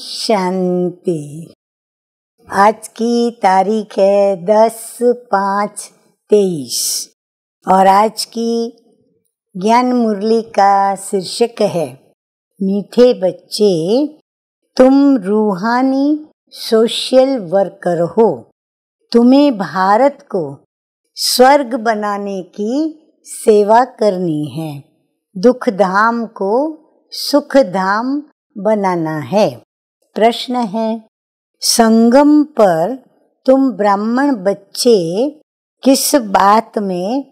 शांति आज की तारीख है दस पाँच तेईस और आज की ज्ञान मुरली का शीर्षक है मीठे बच्चे तुम रूहानी सोशल वर्कर हो तुम्हें भारत को स्वर्ग बनाने की सेवा करनी है दुख धाम को सुख धाम बनाना है प्रश्न है संगम पर तुम ब्राह्मण बच्चे किस बात में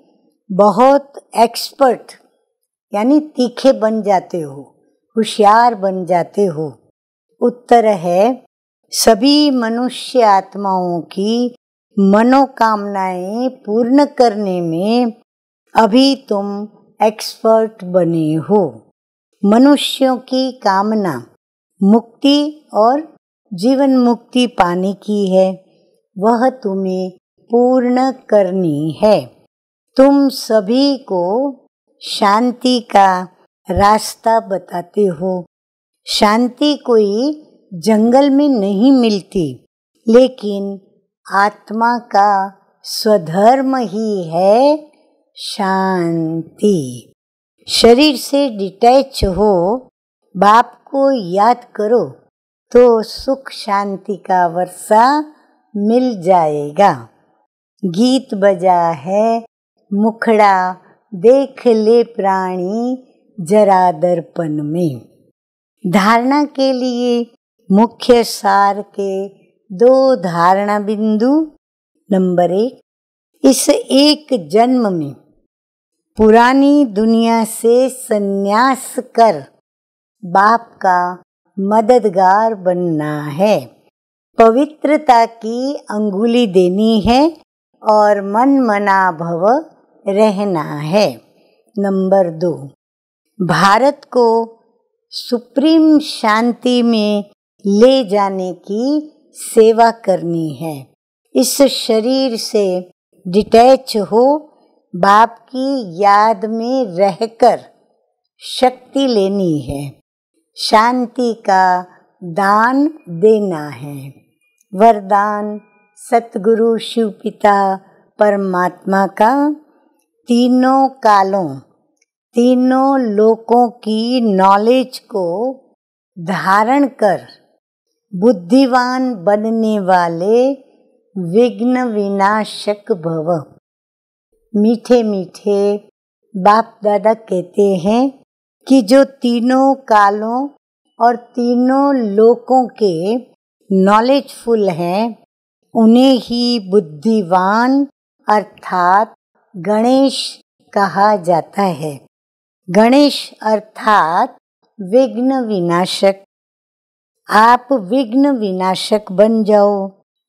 बहुत एक्सपर्ट यानी तीखे बन जाते हो होशियार बन जाते हो उत्तर है सभी मनुष्य आत्माओं की मनोकामनाएं पूर्ण करने में अभी तुम एक्सपर्ट बने हो मनुष्यों की कामना मुक्ति और जीवन मुक्ति पाने की है वह तुम्हें पूर्ण करनी है तुम सभी को शांति का रास्ता बताते हो शांति कोई जंगल में नहीं मिलती लेकिन आत्मा का स्वधर्म ही है शांति शरीर से डिटैच हो बाप को याद करो तो सुख शांति का वर्षा मिल जाएगा गीत बजा है मुखड़ा देख ले प्राणी जरा दर्पण में धारणा के लिए मुख्य सार के दो धारणा बिंदु नंबर एक इस एक जन्म में पुरानी दुनिया से संन्यास कर बाप का मददगार बनना है पवित्रता की अंगुली देनी है और मन मना भव रहना है नंबर दो भारत को सुप्रीम शांति में ले जाने की सेवा करनी है इस शरीर से डिटैच हो बाप की याद में रहकर शक्ति लेनी है शांति का दान देना है वरदान सतगुरु शिव पिता परमात्मा का तीनों कालों तीनों लोकों की नॉलेज को धारण कर बुद्धिवान बनने वाले विघ्न विनाशक भव मीठे मीठे बाप दादा कहते हैं कि जो तीनों कालों और तीनों लोकों के नॉलेजफुल हैं उन्हें ही बुद्धिवान अर्थात गणेश कहा जाता है गणेश अर्थात विघ्न विनाशक आप विघ्न विनाशक बन जाओ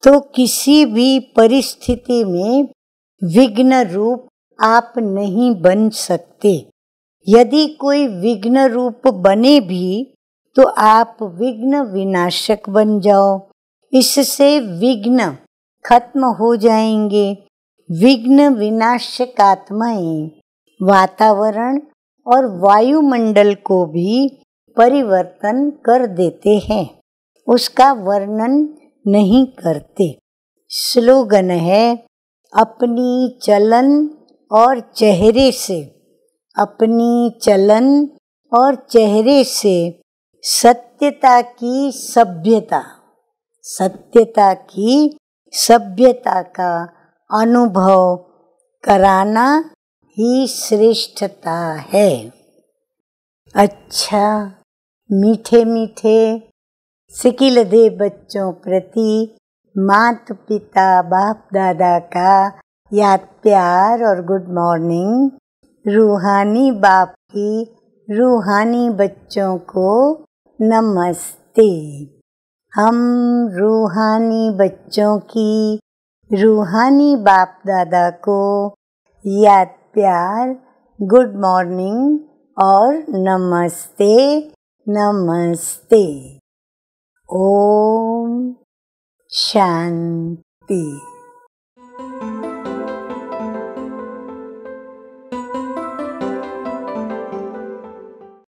तो किसी भी परिस्थिति में विघ्न रूप आप नहीं बन सकते यदि कोई विघ्न रूप बने भी तो आप विघ्न विनाशक बन जाओ इससे विघ्न खत्म हो जाएंगे विघ्न विनाशक आत्माएं वातावरण और वायुमंडल को भी परिवर्तन कर देते हैं उसका वर्णन नहीं करते स्लोगन है अपनी चलन और चेहरे से अपनी चलन और चेहरे से सत्यता की सभ्यता सत्यता की सभ्यता का अनुभव कराना ही श्रेष्ठता है अच्छा मीठे मीठे सिकिलधे बच्चों प्रति मात पिता बाप दादा का याद प्यार और गुड मॉर्निंग रूहानी बाप की रूहानी बच्चों को नमस्ते हम रूहानी बच्चों की रूहानी बाप दादा को याद प्यार गुड मॉर्निंग और नमस्ते नमस्ते ओम शांति